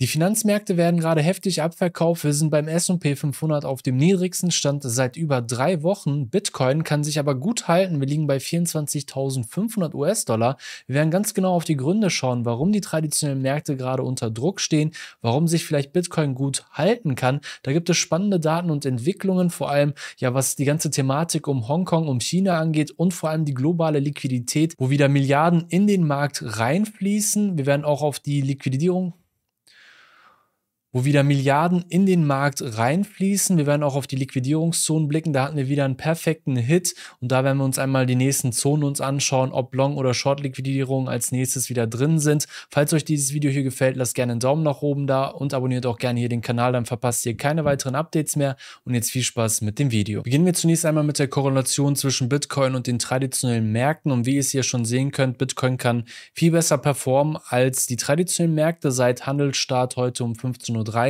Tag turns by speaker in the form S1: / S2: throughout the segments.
S1: Die Finanzmärkte werden gerade heftig abverkauft. Wir sind beim S&P 500 auf dem niedrigsten Stand seit über drei Wochen. Bitcoin kann sich aber gut halten. Wir liegen bei 24.500 US-Dollar. Wir werden ganz genau auf die Gründe schauen, warum die traditionellen Märkte gerade unter Druck stehen, warum sich vielleicht Bitcoin gut halten kann. Da gibt es spannende Daten und Entwicklungen, vor allem ja, was die ganze Thematik um Hongkong, um China angeht und vor allem die globale Liquidität, wo wieder Milliarden in den Markt reinfließen. Wir werden auch auf die Liquidierung wo wieder Milliarden in den Markt reinfließen. Wir werden auch auf die Liquidierungszonen blicken. Da hatten wir wieder einen perfekten Hit und da werden wir uns einmal die nächsten Zonen uns anschauen, ob Long- oder Short-Liquidierungen als nächstes wieder drin sind. Falls euch dieses Video hier gefällt, lasst gerne einen Daumen nach oben da und abonniert auch gerne hier den Kanal, dann verpasst ihr keine weiteren Updates mehr. Und jetzt viel Spaß mit dem Video. Beginnen wir zunächst einmal mit der Korrelation zwischen Bitcoin und den traditionellen Märkten. Und wie ihr es hier schon sehen könnt, Bitcoin kann viel besser performen als die traditionellen Märkte seit Handelsstart heute um 15.30 Uhr Uhr.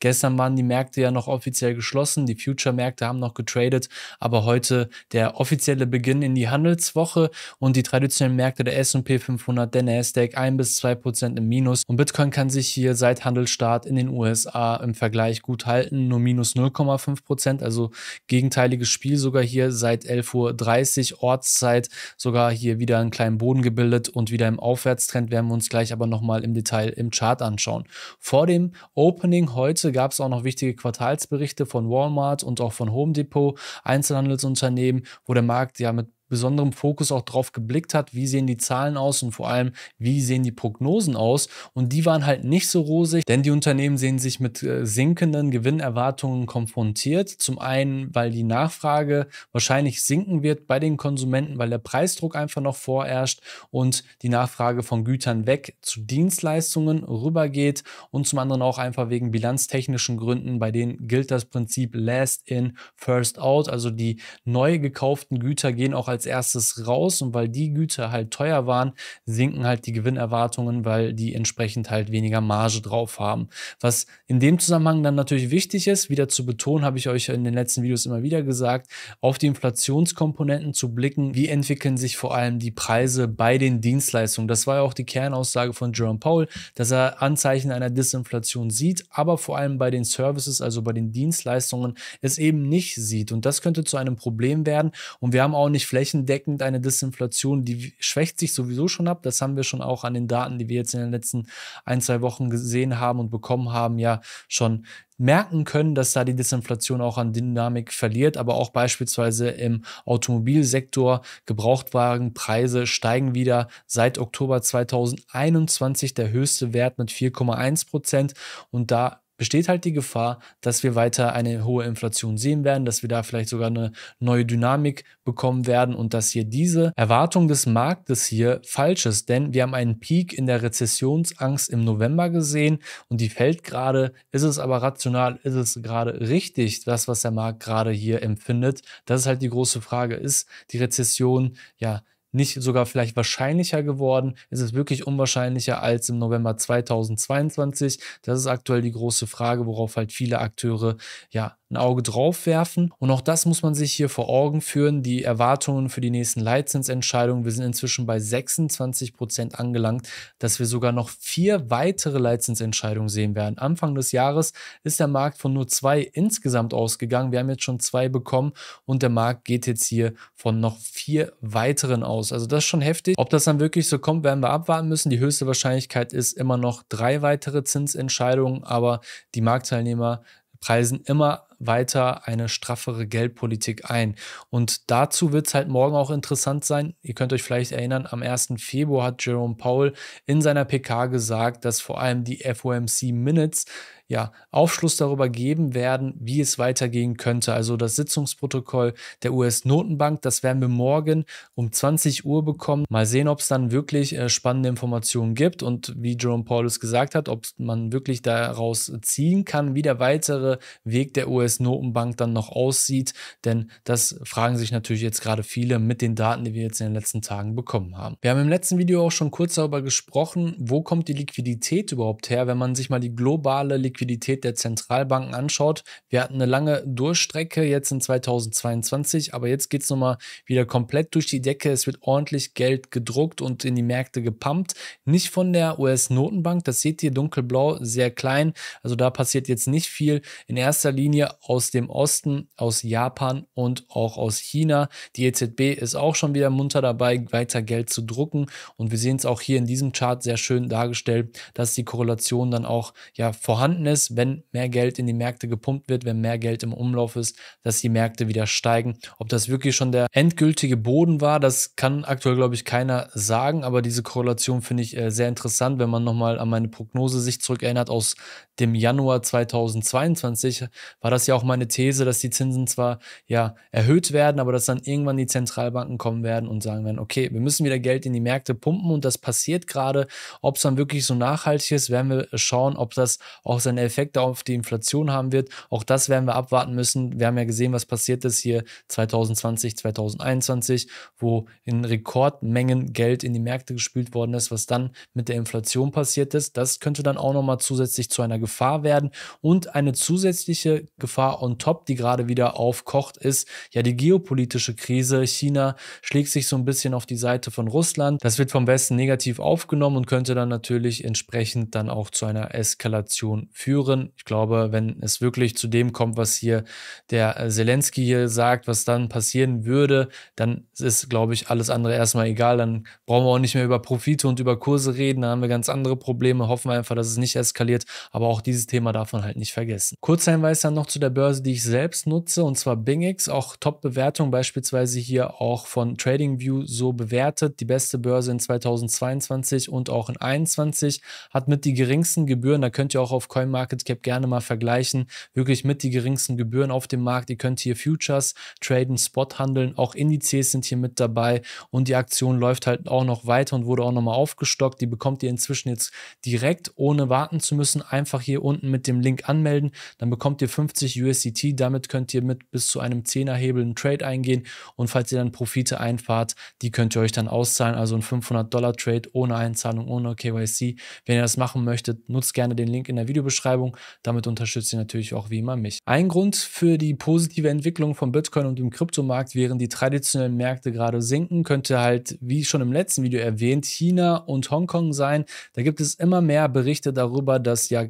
S1: Gestern waren die Märkte ja noch offiziell geschlossen. Die Future-Märkte haben noch getradet, aber heute der offizielle Beginn in die Handelswoche und die traditionellen Märkte der S&P 500, der Nasdaq 1 bis 2 Prozent im Minus und Bitcoin kann sich hier seit Handelsstart in den USA im Vergleich gut halten, nur minus 0,5 Prozent, also gegenteiliges Spiel sogar hier seit 11.30 Uhr Ortszeit sogar hier wieder einen kleinen Boden gebildet und wieder im Aufwärtstrend werden wir uns gleich aber nochmal im Detail im Chart anschauen. Vor dem Opening. Heute gab es auch noch wichtige Quartalsberichte von Walmart und auch von Home Depot, Einzelhandelsunternehmen, wo der Markt ja mit besonderem Fokus auch drauf geblickt hat, wie sehen die Zahlen aus und vor allem, wie sehen die Prognosen aus. Und die waren halt nicht so rosig, denn die Unternehmen sehen sich mit äh, sinkenden Gewinnerwartungen konfrontiert. Zum einen, weil die Nachfrage wahrscheinlich sinken wird bei den Konsumenten, weil der Preisdruck einfach noch vorherrscht und die Nachfrage von Gütern weg zu Dienstleistungen rübergeht und zum anderen auch einfach wegen bilanztechnischen Gründen, bei denen gilt das Prinzip Last in, First out, also die neu gekauften Güter gehen auch als als erstes raus und weil die Güter halt teuer waren, sinken halt die Gewinnerwartungen, weil die entsprechend halt weniger Marge drauf haben. Was in dem Zusammenhang dann natürlich wichtig ist, wieder zu betonen, habe ich euch in den letzten Videos immer wieder gesagt, auf die Inflationskomponenten zu blicken, wie entwickeln sich vor allem die Preise bei den Dienstleistungen. Das war ja auch die Kernaussage von Jerome Powell, dass er Anzeichen einer Disinflation sieht, aber vor allem bei den Services, also bei den Dienstleistungen, es eben nicht sieht. Und das könnte zu einem Problem werden. Und wir haben auch nicht Flächen flächendeckend eine Disinflation, die schwächt sich sowieso schon ab. Das haben wir schon auch an den Daten, die wir jetzt in den letzten ein, zwei Wochen gesehen haben und bekommen haben, ja schon merken können, dass da die Disinflation auch an Dynamik verliert, aber auch beispielsweise im Automobilsektor Gebrauchtwagenpreise steigen wieder seit Oktober 2021 der höchste Wert mit 4,1 Prozent und da besteht halt die Gefahr, dass wir weiter eine hohe Inflation sehen werden, dass wir da vielleicht sogar eine neue Dynamik bekommen werden und dass hier diese Erwartung des Marktes hier falsch ist. Denn wir haben einen Peak in der Rezessionsangst im November gesehen und die fällt gerade. Ist es aber rational, ist es gerade richtig, das, was der Markt gerade hier empfindet? Das ist halt die große Frage. Ist die Rezession ja nicht sogar vielleicht wahrscheinlicher geworden? Ist es wirklich unwahrscheinlicher als im November 2022? Das ist aktuell die große Frage, worauf halt viele Akteure ja ein Auge drauf werfen. Und auch das muss man sich hier vor Augen führen. Die Erwartungen für die nächsten Leitzinsentscheidungen, wir sind inzwischen bei 26 Prozent angelangt, dass wir sogar noch vier weitere Leitzinsentscheidungen sehen werden. Anfang des Jahres ist der Markt von nur zwei insgesamt ausgegangen. Wir haben jetzt schon zwei bekommen und der Markt geht jetzt hier von noch vier weiteren aus. Also das ist schon heftig. Ob das dann wirklich so kommt, werden wir abwarten müssen. Die höchste Wahrscheinlichkeit ist immer noch drei weitere Zinsentscheidungen, aber die Marktteilnehmer preisen immer weiter eine straffere Geldpolitik ein. Und dazu wird es halt morgen auch interessant sein. Ihr könnt euch vielleicht erinnern, am 1. Februar hat Jerome Powell in seiner PK gesagt, dass vor allem die FOMC Minutes ja, Aufschluss darüber geben werden, wie es weitergehen könnte. Also das Sitzungsprotokoll der US-Notenbank, das werden wir morgen um 20 Uhr bekommen. Mal sehen, ob es dann wirklich äh, spannende Informationen gibt und wie Jerome Paulus gesagt hat, ob man wirklich daraus ziehen kann, wie der weitere Weg der US es Notenbank dann noch aussieht, denn das fragen sich natürlich jetzt gerade viele mit den Daten, die wir jetzt in den letzten Tagen bekommen haben. Wir haben im letzten Video auch schon kurz darüber gesprochen, wo kommt die Liquidität überhaupt her, wenn man sich mal die globale Liquidität der Zentralbanken anschaut. Wir hatten eine lange Durchstrecke jetzt in 2022, aber jetzt geht es nochmal wieder komplett durch die Decke. Es wird ordentlich Geld gedruckt und in die Märkte gepumpt. Nicht von der US-Notenbank, das seht ihr dunkelblau, sehr klein. Also da passiert jetzt nicht viel. In erster Linie aus dem Osten, aus Japan und auch aus China. Die EZB ist auch schon wieder munter dabei, weiter Geld zu drucken. Und wir sehen es auch hier in diesem Chart sehr schön dargestellt, dass die Korrelation dann auch ja, vorhanden ist, wenn mehr Geld in die Märkte gepumpt wird, wenn mehr Geld im Umlauf ist, dass die Märkte wieder steigen. Ob das wirklich schon der endgültige Boden war, das kann aktuell, glaube ich, keiner sagen. Aber diese Korrelation finde ich äh, sehr interessant, wenn man nochmal an meine Prognose sich zurückerinnert aus dem Januar 2022, war das ist ja auch meine These, dass die Zinsen zwar ja erhöht werden, aber dass dann irgendwann die Zentralbanken kommen werden und sagen werden, okay, wir müssen wieder Geld in die Märkte pumpen und das passiert gerade. Ob es dann wirklich so nachhaltig ist, werden wir schauen, ob das auch seine Effekte auf die Inflation haben wird. Auch das werden wir abwarten müssen. Wir haben ja gesehen, was passiert ist hier 2020, 2021, wo in Rekordmengen Geld in die Märkte gespült worden ist, was dann mit der Inflation passiert ist. Das könnte dann auch nochmal zusätzlich zu einer Gefahr werden und eine zusätzliche Gefahr Gefahr on top, die gerade wieder aufkocht, ist ja die geopolitische Krise. China schlägt sich so ein bisschen auf die Seite von Russland. Das wird vom Westen negativ aufgenommen und könnte dann natürlich entsprechend dann auch zu einer Eskalation führen. Ich glaube, wenn es wirklich zu dem kommt, was hier der äh, Zelensky hier sagt, was dann passieren würde, dann ist, glaube ich, alles andere erstmal egal. Dann brauchen wir auch nicht mehr über Profite und über Kurse reden. Da haben wir ganz andere Probleme. Hoffen wir einfach, dass es nicht eskaliert. Aber auch dieses Thema darf man halt nicht vergessen. Kurzer Hinweis dann noch zu der Börse, die ich selbst nutze, und zwar BingX, auch Top-Bewertung beispielsweise hier auch von TradingView so bewertet. Die beste Börse in 2022 und auch in 2021 hat mit die geringsten Gebühren. Da könnt ihr auch auf CoinMarketCap gerne mal vergleichen. Wirklich mit die geringsten Gebühren auf dem Markt. Ihr könnt hier Futures traden, Spot handeln. Auch Indizes sind hier mit dabei und die Aktion läuft halt auch noch weiter und wurde auch nochmal aufgestockt. Die bekommt ihr inzwischen jetzt direkt, ohne warten zu müssen. Einfach hier unten mit dem Link anmelden. Dann bekommt ihr 50 30 USDT. Damit könnt ihr mit bis zu einem 10er Hebel einen Trade eingehen und falls ihr dann Profite einfahrt, die könnt ihr euch dann auszahlen. Also ein 500 Dollar Trade ohne Einzahlung, ohne KYC. Wenn ihr das machen möchtet, nutzt gerne den Link in der Videobeschreibung. Damit unterstützt ihr natürlich auch wie immer mich. Ein Grund für die positive Entwicklung von Bitcoin und dem Kryptomarkt, während die traditionellen Märkte gerade sinken, könnte halt, wie schon im letzten Video erwähnt, China und Hongkong sein. Da gibt es immer mehr Berichte darüber, dass ja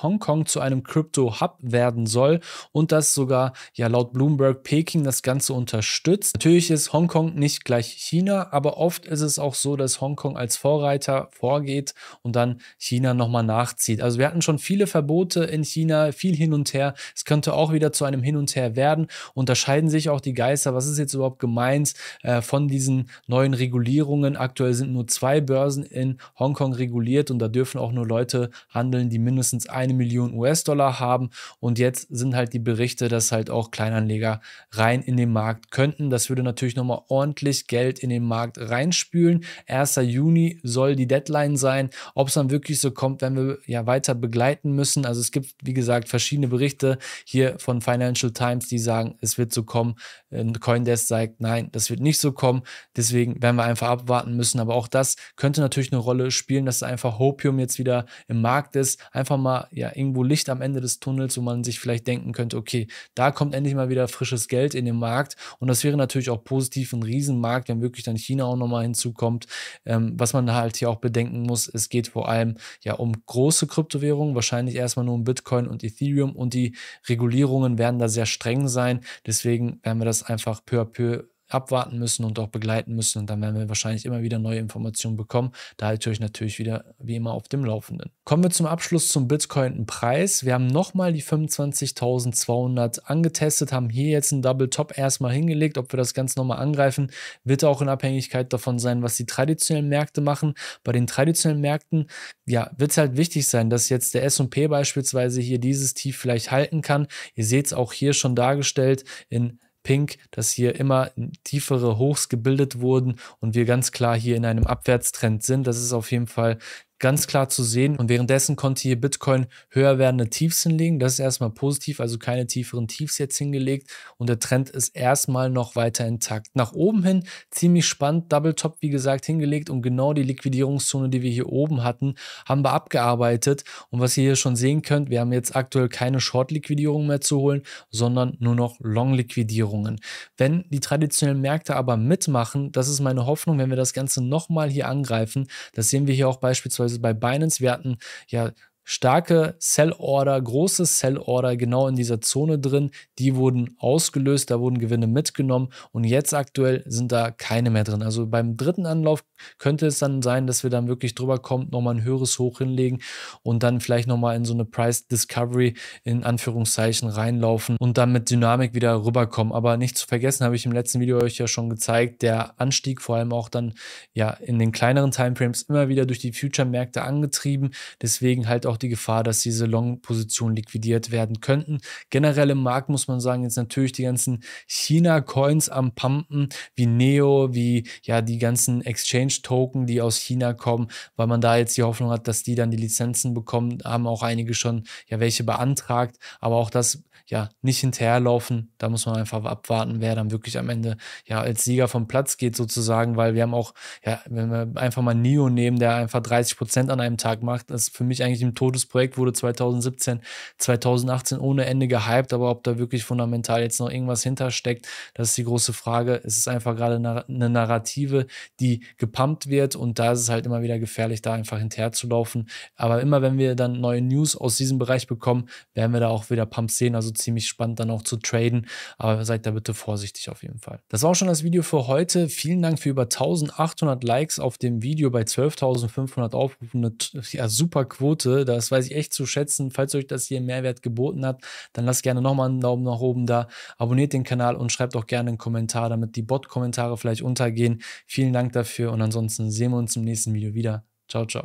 S1: Hongkong zu einem Crypto-Hub werden soll und das sogar ja laut Bloomberg Peking das Ganze unterstützt. Natürlich ist Hongkong nicht gleich China, aber oft ist es auch so, dass Hongkong als Vorreiter vorgeht und dann China nochmal nachzieht. Also wir hatten schon viele Verbote in China, viel hin und her. Es könnte auch wieder zu einem Hin und Her werden. Unterscheiden sich auch die Geister, was ist jetzt überhaupt gemeint äh, von diesen neuen Regulierungen. Aktuell sind nur zwei Börsen in Hongkong reguliert und da dürfen auch nur Leute handeln, die mindestens ein eine Million US-Dollar haben. Und jetzt sind halt die Berichte, dass halt auch Kleinanleger rein in den Markt könnten. Das würde natürlich nochmal ordentlich Geld in den Markt reinspülen. 1. Juni soll die Deadline sein. Ob es dann wirklich so kommt, werden wir ja weiter begleiten müssen. Also es gibt, wie gesagt, verschiedene Berichte hier von Financial Times, die sagen, es wird so kommen. Ähm, Coindesk sagt, nein, das wird nicht so kommen. Deswegen werden wir einfach abwarten müssen. Aber auch das könnte natürlich eine Rolle spielen, dass einfach Hopium jetzt wieder im Markt ist. Einfach mal ja irgendwo Licht am Ende des Tunnels, wo man sich vielleicht denken könnte, okay, da kommt endlich mal wieder frisches Geld in den Markt. Und das wäre natürlich auch positiv ein Riesenmarkt, wenn wirklich dann China auch nochmal hinzukommt. Ähm, was man halt hier auch bedenken muss, es geht vor allem ja um große Kryptowährungen, wahrscheinlich erstmal nur um Bitcoin und Ethereum und die Regulierungen werden da sehr streng sein. Deswegen werden wir das einfach peu à peu abwarten müssen und auch begleiten müssen. Und dann werden wir wahrscheinlich immer wieder neue Informationen bekommen. Da halte ich euch natürlich wieder wie immer auf dem Laufenden. Kommen wir zum Abschluss zum Bitcoin-Preis. Wir haben nochmal die 25.200 angetestet, haben hier jetzt einen Double Top erstmal hingelegt. Ob wir das Ganze nochmal angreifen, wird auch in Abhängigkeit davon sein, was die traditionellen Märkte machen. Bei den traditionellen Märkten ja, wird es halt wichtig sein, dass jetzt der SP beispielsweise hier dieses Tief vielleicht halten kann. Ihr seht es auch hier schon dargestellt in pink, dass hier immer tiefere Hochs gebildet wurden und wir ganz klar hier in einem Abwärtstrend sind. Das ist auf jeden Fall ganz klar zu sehen. Und währenddessen konnte hier Bitcoin höher werdende Tiefs hinlegen. Das ist erstmal positiv, also keine tieferen Tiefs jetzt hingelegt. Und der Trend ist erstmal noch weiter intakt. Nach oben hin ziemlich spannend. Double Top, wie gesagt, hingelegt und genau die Liquidierungszone, die wir hier oben hatten, haben wir abgearbeitet. Und was ihr hier schon sehen könnt, wir haben jetzt aktuell keine Short-Liquidierung mehr zu holen, sondern nur noch Long-Liquidierungen. Wenn die traditionellen Märkte aber mitmachen, das ist meine Hoffnung, wenn wir das Ganze nochmal hier angreifen, das sehen wir hier auch beispielsweise beispielsweise bei Binance. Wir hatten ja starke Sell-Order, große Sell-Order genau in dieser Zone drin. Die wurden ausgelöst, da wurden Gewinne mitgenommen und jetzt aktuell sind da keine mehr drin. Also beim dritten Anlauf könnte es dann sein, dass wir dann wirklich drüber kommen, nochmal ein höheres Hoch hinlegen und dann vielleicht nochmal in so eine Price Discovery in Anführungszeichen reinlaufen und dann mit Dynamik wieder rüberkommen. Aber nicht zu vergessen, habe ich im letzten Video euch ja schon gezeigt, der Anstieg vor allem auch dann ja in den kleineren Timeframes immer wieder durch die Future-Märkte angetrieben. Deswegen halt auch auch die Gefahr, dass diese Long-Positionen liquidiert werden könnten. Generell im Markt muss man sagen, jetzt natürlich die ganzen China-Coins am Pumpen, wie Neo, wie ja die ganzen Exchange-Token, die aus China kommen, weil man da jetzt die Hoffnung hat, dass die dann die Lizenzen bekommen, haben auch einige schon ja welche beantragt, aber auch das ja nicht hinterherlaufen. Da muss man einfach abwarten, wer dann wirklich am Ende ja als Sieger vom Platz geht sozusagen, weil wir haben auch ja, wenn wir einfach mal Neo nehmen, der einfach 30 Prozent an einem Tag macht, ist für mich eigentlich im totes Projekt, wurde 2017, 2018 ohne Ende gehypt, aber ob da wirklich fundamental jetzt noch irgendwas hintersteckt, das ist die große Frage. Es ist einfach gerade eine Narrative, die gepumpt wird und da ist es halt immer wieder gefährlich, da einfach hinterher zu laufen. Aber immer wenn wir dann neue News aus diesem Bereich bekommen, werden wir da auch wieder Pumps sehen, also ziemlich spannend dann auch zu traden, aber seid da bitte vorsichtig auf jeden Fall. Das war auch schon das Video für heute. Vielen Dank für über 1800 Likes auf dem Video bei 12.500 Aufrufen. Eine ja, super Quote. Das weiß ich echt zu schätzen. Falls euch das hier Mehrwert geboten hat, dann lasst gerne nochmal einen Daumen nach oben da, abonniert den Kanal und schreibt auch gerne einen Kommentar, damit die Bot-Kommentare vielleicht untergehen. Vielen Dank dafür und ansonsten sehen wir uns im nächsten Video wieder. Ciao, ciao.